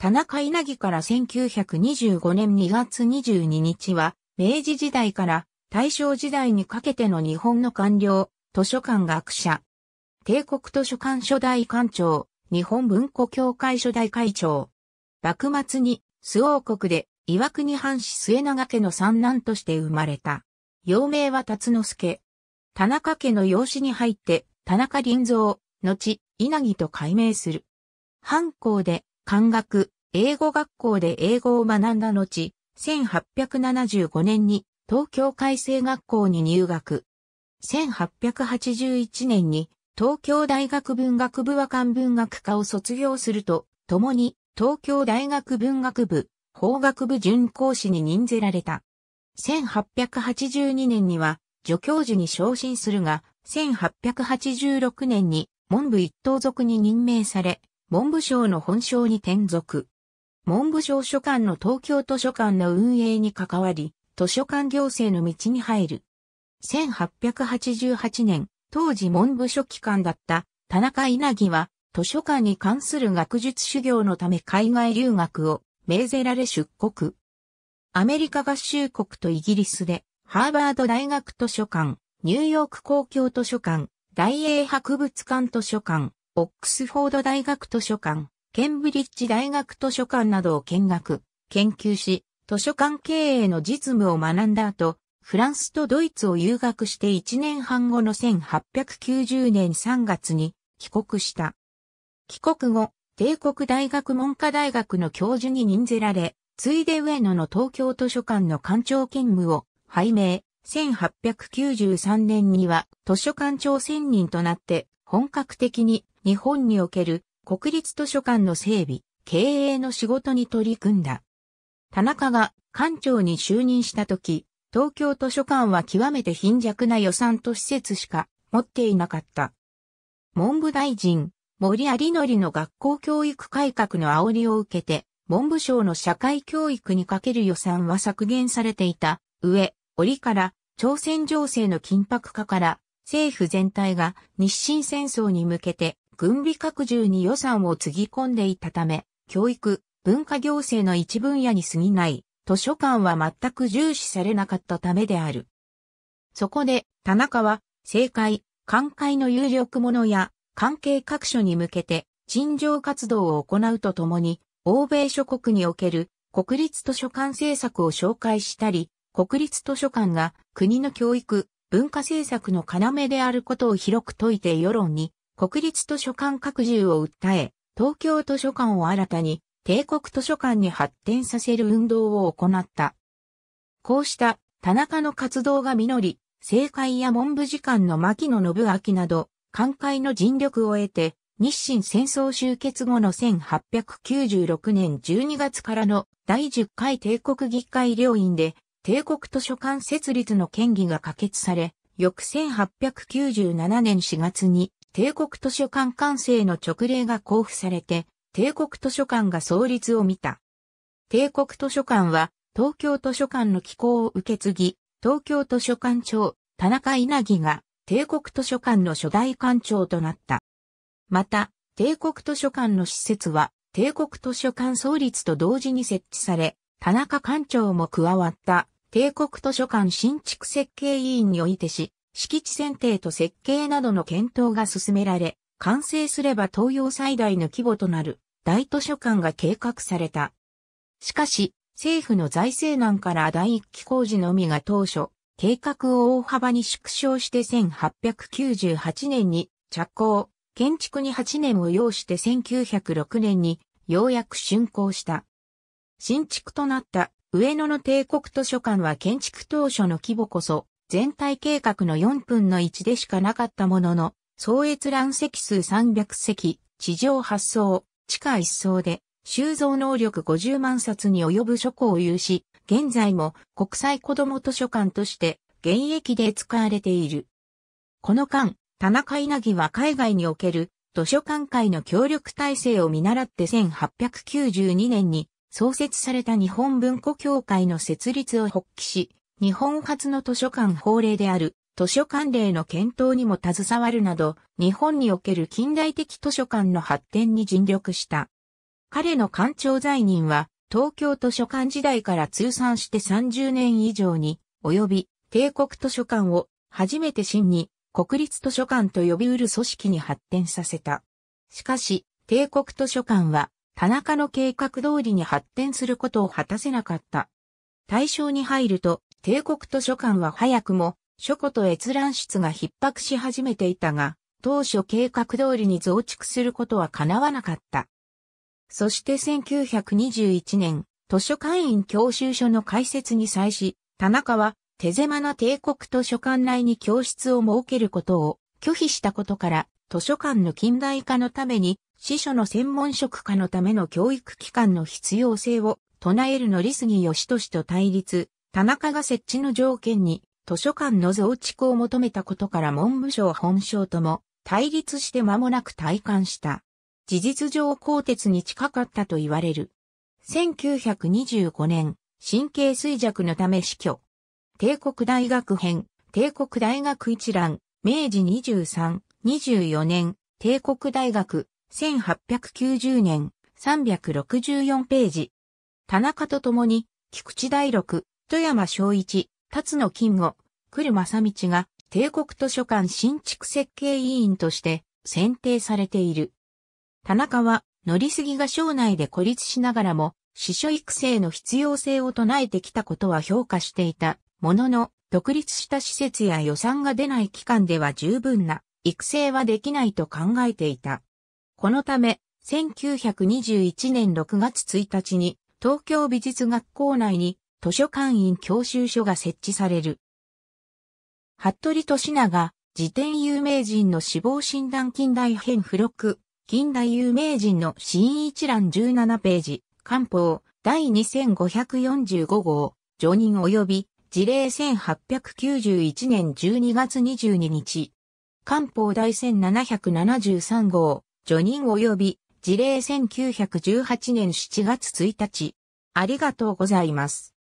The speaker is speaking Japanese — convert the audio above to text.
田中稲城から1925年2月22日は、明治時代から大正時代にかけての日本の官僚、図書館学者、帝国図書館初代館長、日本文庫協会初代会長。幕末に、諏王国で、岩国藩士末永家の三男として生まれた。幼名は辰之助。田中家の養子に入って、田中林蔵、後、稲城と改名する。藩校で、漢学、英語学校で英語を学んだ後、1875年に東京改正学校に入学。1881年に東京大学文学部和漢文学科を卒業すると、共に東京大学文学部、法学部準講師に任ぜられた。1882年には助教授に昇進するが、1886年に文部一等族に任命され、文部省の本省に転属。文部省書館の東京図書館の運営に関わり、図書館行政の道に入る。1888年、当時文部書機関だった田中稲木は、図書館に関する学術修行のため海外留学を命ぜられ出国。アメリカ合衆国とイギリスで、ハーバード大学図書館、ニューヨーク公共図書館、大英博物館図書館、オックスフォード大学図書館、ケンブリッジ大学図書館などを見学、研究し、図書館経営の実務を学んだ後、フランスとドイツを留学して1年半後の1890年3月に帰国した。帰国後、帝国大学文科大学の教授に任ぜられ、ついで上野の東京図書館の館長兼務を拝命。1893年には図書館長専任となって本格的に日本における国立図書館の整備、経営の仕事に取り組んだ。田中が館長に就任した時、東京図書館は極めて貧弱な予算と施設しか持っていなかった。文部大臣、森有則の学校教育改革の煽りを受けて、文部省の社会教育にかける予算は削減されていた上、折から朝鮮情勢の緊迫化から政府全体が日清戦争に向けて軍備拡充に予算をつぎ込んでいたため、教育、文化行政の一分野に過ぎない、図書館は全く重視されなかったためである。そこで、田中は、政界、官解の有力者や、関係各所に向けて、陳情活動を行うとともに、欧米諸国における国立図書館政策を紹介したり、国立図書館が国の教育、文化政策の要であることを広く説いて世論に国立図書館拡充を訴え、東京図書館を新たに帝国図書館に発展させる運動を行った。こうした田中の活動が実り、政界や文部次官の牧野信明など、官会の尽力を得て、日清戦争終結後の1896年12月からの第10回帝国議会両院で、帝国図書館設立の権議が可決され、翌1897年4月に帝国図書館完成の勅令が交付されて、帝国図書館が創立を見た。帝国図書館は、東京図書館の機構を受け継ぎ、東京図書館長、田中稲城が、帝国図書館の初代館長となった。また、帝国図書館の施設は、帝国図書館創立と同時に設置され、田中館長も加わった、帝国図書館新築設計委員においてし、敷地選定と設計などの検討が進められ、完成すれば東洋最大の規模となる大図書館が計画された。しかし、政府の財政難から第一期工事のみが当初、計画を大幅に縮小して1898年に着工、建築に8年を要して1906年にようやく竣工した。新築となった上野の帝国図書館は建築当初の規模こそ全体計画の4分の1でしかなかったものの、総閲覧席数300席、地上8層、地下1層で、収蔵能力50万冊に及ぶ書庫を有し、現在も国際子ども図書館として現役で使われている。この間、田中稲城は海外における図書館会の協力体制を見習って1892年に創設された日本文庫協会の設立を発起し、日本初の図書館法令である図書館令の検討にも携わるなど、日本における近代的図書館の発展に尽力した。彼の館長在任は、東京図書館時代から通算して30年以上に、及び、帝国図書館を、初めて真に、国立図書館と呼びうる組織に発展させた。しかし、帝国図書館は、田中の計画通りに発展することを果たせなかった。対象に入ると、帝国図書館は早くも書庫と閲覧室が逼迫し始めていたが、当初計画通りに増築することは叶わなかった。そして1921年、図書館員教習所の開設に際し、田中は手狭な帝国図書館内に教室を設けることを拒否したことから、図書館の近代化のために、司書の専門職化のための教育機関の必要性を唱えるの利杉義俊と対立、田中が設置の条件に、図書館の増築を求めたことから文部省本省とも対立して間もなく退官した。事実上鋼鉄に近かったと言われる。1925年、神経衰弱のため死去。帝国大学編、帝国大学一覧、明治23、24年、帝国大学、1890年、364ページ。田中と共に、菊池大六、富山昭一、辰野金吾、来正道が帝国図書館新築設計委員として選定されている。田中は、乗りすぎが省内で孤立しながらも、司書育成の必要性を唱えてきたことは評価していたものの、独立した施設や予算が出ない期間では十分な育成はできないと考えていた。このため、1921年6月1日に東京美術学校内に図書館員教習所が設置される。服部利長、辞典有名人の死亡診断近代編付録、近代有名人の死因一覧17ページ、官報、第2545号、除任及び、事例1891年12月22日。官報第1773号、除任及び、事例1918年7月1日。ありがとうございます。